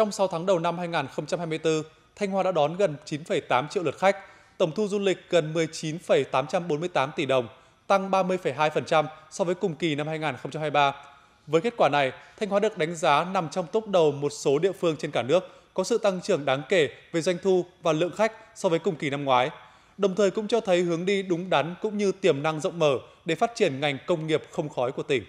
Trong 6 tháng đầu năm 2024, Thanh Hóa đã đón gần 9,8 triệu lượt khách, tổng thu du lịch gần 19,848 tỷ đồng, tăng 30,2% so với cùng kỳ năm 2023. Với kết quả này, Thanh Hóa được đánh giá nằm trong top đầu một số địa phương trên cả nước có sự tăng trưởng đáng kể về doanh thu và lượng khách so với cùng kỳ năm ngoái, đồng thời cũng cho thấy hướng đi đúng đắn cũng như tiềm năng rộng mở để phát triển ngành công nghiệp không khói của tỉnh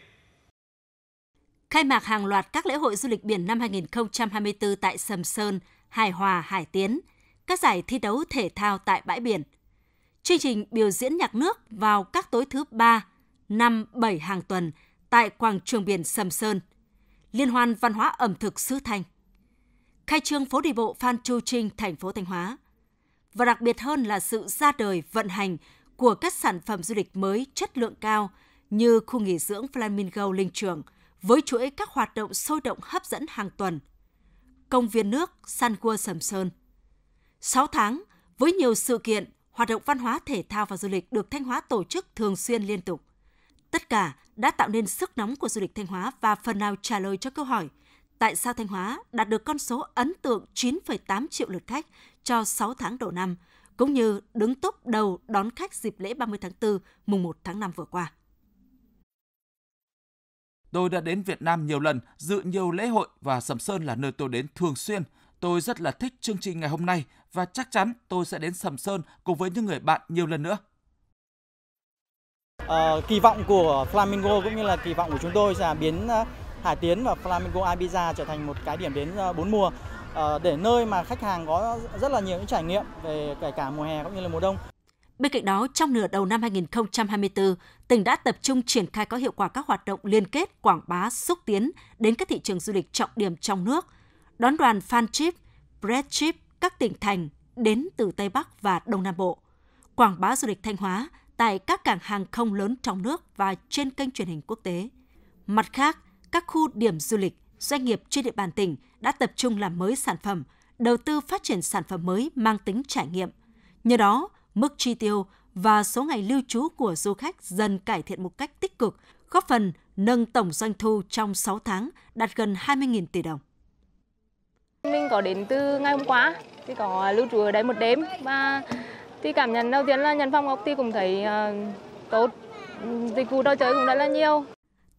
khai mạc hàng loạt các lễ hội du lịch biển năm 2024 tại Sầm Sơn, Hải Hòa, Hải Tiến, các giải thi đấu thể thao tại bãi biển. Chương trình biểu diễn nhạc nước vào các tối thứ 3, 5, 7 hàng tuần tại quảng trường biển Sầm Sơn. Liên hoan văn hóa ẩm thực xứ Thanh. Khai trương phố đi bộ Phan Chu Trinh, thành phố Thanh Hóa. Và đặc biệt hơn là sự ra đời vận hành của các sản phẩm du lịch mới chất lượng cao như khu nghỉ dưỡng Flamingo Linh Trường – với chuỗi các hoạt động sôi động hấp dẫn hàng tuần. Công viên nước San Cua Sầm Sơn. 6 tháng với nhiều sự kiện, hoạt động văn hóa thể thao và du lịch được Thanh Hóa tổ chức thường xuyên liên tục. Tất cả đã tạo nên sức nóng của du lịch Thanh Hóa và phần nào trả lời cho câu hỏi tại sao Thanh Hóa đạt được con số ấn tượng 9,8 triệu lượt khách cho 6 tháng đầu năm, cũng như đứng top đầu đón khách dịp lễ 30 tháng 4, mùng 1 tháng 5 vừa qua. Tôi đã đến Việt Nam nhiều lần, dự nhiều lễ hội và Sầm Sơn là nơi tôi đến thường xuyên. Tôi rất là thích chương trình ngày hôm nay và chắc chắn tôi sẽ đến Sầm Sơn cùng với những người bạn nhiều lần nữa. À, kỳ vọng của Flamingo cũng như là kỳ vọng của chúng tôi là biến ờ, Hải Tiến và Flamingo Ibiza trở thành một cái điểm đến ờ, bốn mùa để nơi mà khách hàng có rất là nhiều những trải nghiệm về kể cả mùa hè cũng như là mùa đông Bên cạnh đó, trong nửa đầu năm 2024, tỉnh đã tập trung triển khai có hiệu quả các hoạt động liên kết, quảng bá, xúc tiến đến các thị trường du lịch trọng điểm trong nước, đón đoàn fan trip, bread trip các tỉnh thành đến từ Tây Bắc và Đông Nam Bộ, quảng bá du lịch Thanh Hóa tại các cảng hàng không lớn trong nước và trên kênh truyền hình quốc tế. Mặt khác, các khu điểm du lịch, doanh nghiệp trên địa bàn tỉnh đã tập trung làm mới sản phẩm, đầu tư phát triển sản phẩm mới mang tính trải nghiệm. Nhờ đó, mức chi tiêu và số ngày lưu trú của du khách dần cải thiện một cách tích cực, góp phần nâng tổng doanh thu trong 6 tháng đạt gần 20.000 tỷ đồng. Mình có đến từ ngày hôm qua, thì có lưu trú ở đây một đêm và thì cảm nhận đầu tiên là nhân phòng ngọc thì cũng thấy uh, tốt, dịch vụ đồ chơi cũng rất là nhiều.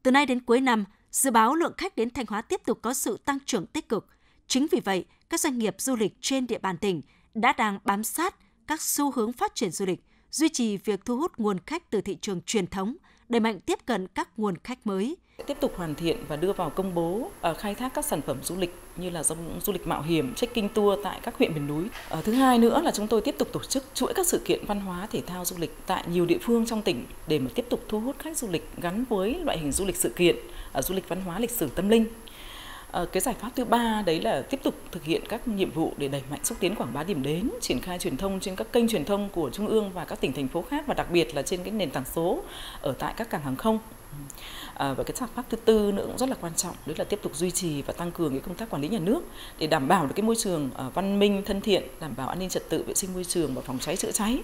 Từ nay đến cuối năm, dự báo lượng khách đến Thanh Hóa tiếp tục có sự tăng trưởng tích cực. Chính vì vậy, các doanh nghiệp du lịch trên địa bàn tỉnh đã đang bám sát các xu hướng phát triển du lịch, duy trì việc thu hút nguồn khách từ thị trường truyền thống, đẩy mạnh tiếp cận các nguồn khách mới. Tiếp tục hoàn thiện và đưa vào công bố à, khai thác các sản phẩm du lịch như là du lịch mạo hiểm, trekking tour tại các huyện miền núi. À, thứ hai nữa là chúng tôi tiếp tục tổ chức chuỗi các sự kiện văn hóa thể thao du lịch tại nhiều địa phương trong tỉnh để mà tiếp tục thu hút khách du lịch gắn với loại hình du lịch sự kiện, à, du lịch văn hóa lịch sử tâm linh Ờ, cái giải pháp thứ ba đấy là tiếp tục thực hiện các nhiệm vụ để đẩy mạnh xúc tiến quảng bá điểm đến triển khai truyền thông trên các kênh truyền thông của trung ương và các tỉnh thành phố khác và đặc biệt là trên cái nền tảng số ở tại các cảng hàng không À, và cái giải pháp thứ tư nữa cũng rất là quan trọng đấy là tiếp tục duy trì và tăng cường cái công tác quản lý nhà nước để đảm bảo được cái môi trường ờ, văn minh thân thiện đảm bảo an ninh trật tự vệ sinh môi trường và phòng cháy chữa cháy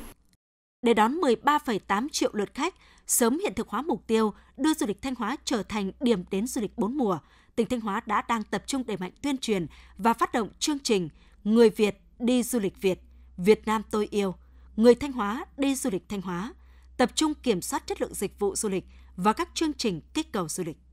để đón 13,8 triệu lượt khách sớm hiện thực hóa mục tiêu đưa du lịch Thanh Hóa trở thành điểm đến du lịch bốn mùa tỉnh Thanh Hóa đã đang tập trung đẩy mạnh tuyên truyền và phát động chương trình Người Việt đi du lịch Việt, Việt Nam tôi yêu, Người Thanh Hóa đi du lịch Thanh Hóa, tập trung kiểm soát chất lượng dịch vụ du lịch và các chương trình kích cầu du lịch.